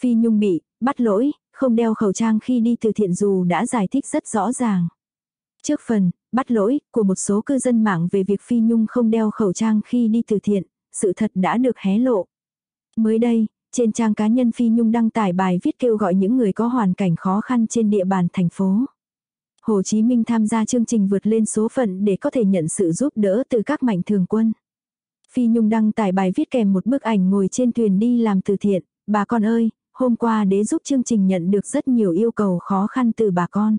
Phi Nhung bị, bắt lỗi, không đeo khẩu trang khi đi từ thiện dù đã giải thích rất rõ ràng. Trước phần, bắt lỗi của một số cư dân mạng về việc Phi Nhung không đeo khẩu trang khi đi từ thiện, sự thật đã được hé lộ. Mới đây, trên trang cá nhân Phi Nhung đăng tải bài viết kêu gọi những người có hoàn cảnh khó khăn trên địa bàn thành phố. Hồ Chí Minh tham gia chương trình vượt lên số phận để có thể nhận sự giúp đỡ từ các mạnh thường quân. Phi Nhung đăng tải bài viết kèm một bức ảnh ngồi trên thuyền đi làm từ thiện. Bà con ơi, hôm qua đế giúp chương trình nhận được rất nhiều yêu cầu khó khăn từ bà con.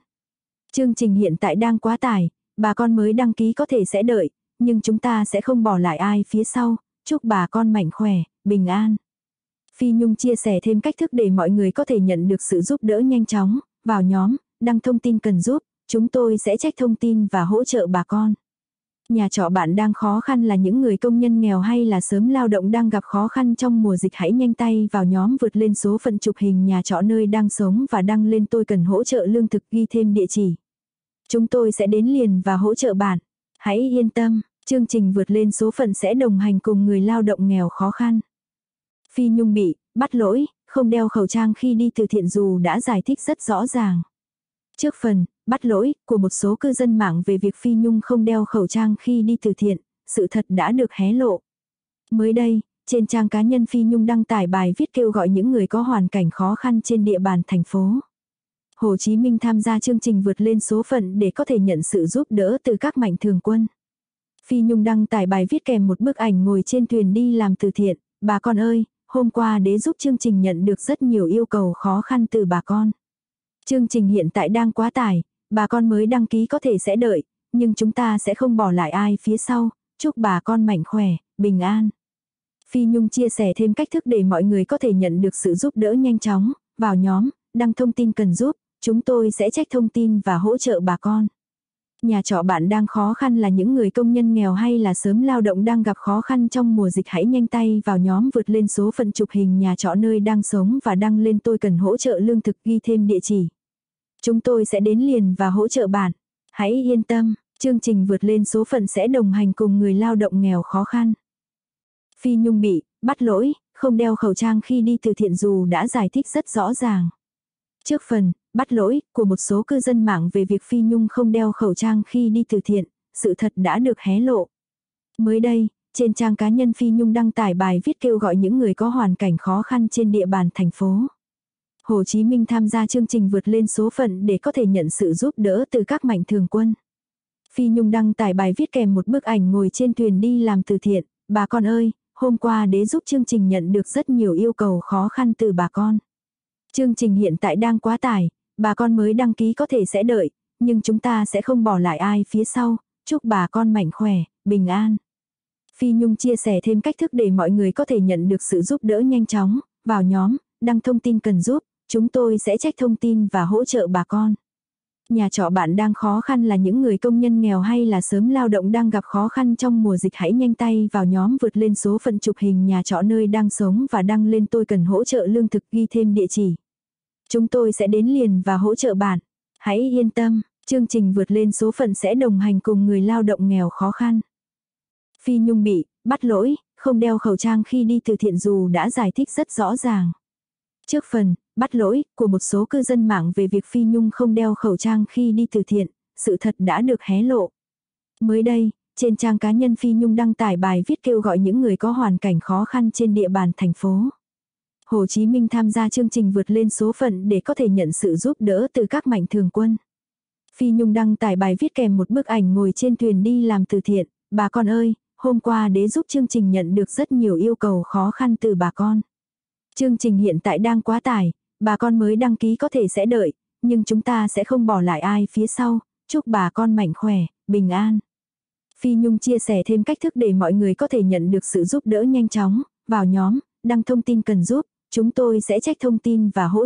Chương trình hiện tại đang quá tải, bà con mới đăng ký có thể sẽ đợi, nhưng chúng ta sẽ không bỏ lại ai phía sau, chúc bà con mạnh khỏe, bình an. Phi Nhung chia sẻ thêm cách thức để mọi người có thể nhận được sự giúp đỡ nhanh chóng, vào nhóm, đăng thông tin cần giúp, chúng tôi sẽ trách thông tin và hỗ trợ bà con. Nhà trọ bạn đang khó khăn là những người công nhân nghèo hay là sớm lao động đang gặp khó khăn trong mùa dịch hãy nhanh tay vào nhóm vượt lên số phận chụp hình nhà trọ nơi đang sống và đăng lên tôi cần hỗ trợ lương thực ghi thêm địa chỉ. Chúng tôi sẽ đến liền và hỗ trợ bạn. Hãy yên tâm, chương trình vượt lên số phận sẽ đồng hành cùng người lao động nghèo khó khăn. Phi Nhung bị bắt lỗi, không đeo khẩu trang khi đi từ thiện dù đã giải thích rất rõ ràng. Trước phần, bắt lỗi của một số cư dân mạng về việc Phi Nhung không đeo khẩu trang khi đi từ thiện, sự thật đã được hé lộ. Mới đây, trên trang cá nhân Phi Nhung đăng tải bài viết kêu gọi những người có hoàn cảnh khó khăn trên địa bàn thành phố. Hồ Chí Minh tham gia chương trình vượt lên số phận để có thể nhận sự giúp đỡ từ các mạnh thường quân. Phi Nhung đăng tải bài viết kèm một bức ảnh ngồi trên thuyền đi làm từ thiện. Bà con ơi, hôm qua đế giúp chương trình nhận được rất nhiều yêu cầu khó khăn từ bà con. Chương trình hiện tại đang quá tải, bà con mới đăng ký có thể sẽ đợi, nhưng chúng ta sẽ không bỏ lại ai phía sau, chúc bà con mạnh khỏe, bình an. Phi Nhung chia sẻ thêm cách thức để mọi người có thể nhận được sự giúp đỡ nhanh chóng, vào nhóm, đăng thông tin cần giúp, chúng tôi sẽ trách thông tin và hỗ trợ bà con. Nhà trọ bạn đang khó khăn là những người công nhân nghèo hay là sớm lao động đang gặp khó khăn trong mùa dịch hãy nhanh tay vào nhóm vượt lên số phận chụp hình nhà trọ nơi đang sống và đăng lên tôi cần hỗ trợ lương thực ghi thêm địa chỉ. Chúng tôi sẽ đến liền và hỗ trợ bạn. Hãy yên tâm, chương trình vượt lên số phận sẽ đồng hành cùng người lao động nghèo khó khăn. Phi Nhung bị bắt lỗi, không đeo khẩu trang khi đi từ thiện dù đã giải thích rất rõ ràng. Trước phần, bắt lỗi của một số cư dân mạng về việc Phi Nhung không đeo khẩu trang khi đi từ thiện, sự thật đã được hé lộ. Mới đây, trên trang cá nhân Phi Nhung đăng tải bài viết kêu gọi những người có hoàn cảnh khó khăn trên địa bàn thành phố. Hồ Chí Minh tham gia chương trình vượt lên số phận để có thể nhận sự giúp đỡ từ các mạnh thường quân. Phi Nhung đăng tải bài viết kèm một bức ảnh ngồi trên thuyền đi làm từ thiện, bà con ơi, hôm qua đế giúp chương trình nhận được rất nhiều yêu cầu khó khăn từ bà con. Chương trình hiện tại đang quá tải, bà con mới đăng ký có thể sẽ đợi, nhưng chúng ta sẽ không bỏ lại ai phía sau, chúc bà con mạnh khỏe, bình an. Phi Nhung chia sẻ thêm cách thức để mọi người có thể nhận được sự giúp đỡ nhanh chóng, vào nhóm, đăng thông tin cần giúp, Chúng tôi sẽ trách thông tin và hỗ trợ bà con. Nhà trọ bạn đang khó khăn là những người công nhân nghèo hay là sớm lao động đang gặp khó khăn trong mùa dịch hãy nhanh tay vào nhóm vượt lên số phận chụp hình nhà trọ nơi đang sống và đăng lên tôi cần hỗ trợ lương thực ghi thêm địa chỉ. Chúng tôi sẽ đến liền và hỗ trợ bạn. Hãy yên tâm, chương trình vượt lên số phận sẽ đồng hành cùng người lao động nghèo khó khăn. Phi Nhung bị bắt lỗi, không đeo khẩu trang khi đi từ thiện dù đã giải thích rất rõ ràng. Trước phần, bắt lỗi của một số cư dân mạng về việc Phi Nhung không đeo khẩu trang khi đi từ thiện, sự thật đã được hé lộ. Mới đây, trên trang cá nhân Phi Nhung đăng tải bài viết kêu gọi những người có hoàn cảnh khó khăn trên địa bàn thành phố. Hồ Chí Minh tham gia chương trình vượt lên số phận để có thể nhận sự giúp đỡ từ các mạnh thường quân. Phi Nhung đăng tải bài viết kèm một bức ảnh ngồi trên thuyền đi làm từ thiện. Bà con ơi, hôm qua đế giúp chương trình nhận được rất nhiều yêu cầu khó khăn từ bà con. Chương trình hiện tại đang quá tải, bà con mới đăng ký có thể sẽ đợi, nhưng chúng ta sẽ không bỏ lại ai phía sau, chúc bà con mạnh khỏe, bình an. Phi Nhung chia sẻ thêm cách thức để mọi người có thể nhận được sự giúp đỡ nhanh chóng, vào nhóm, đăng thông tin cần giúp, chúng tôi sẽ trách thông tin và hỗ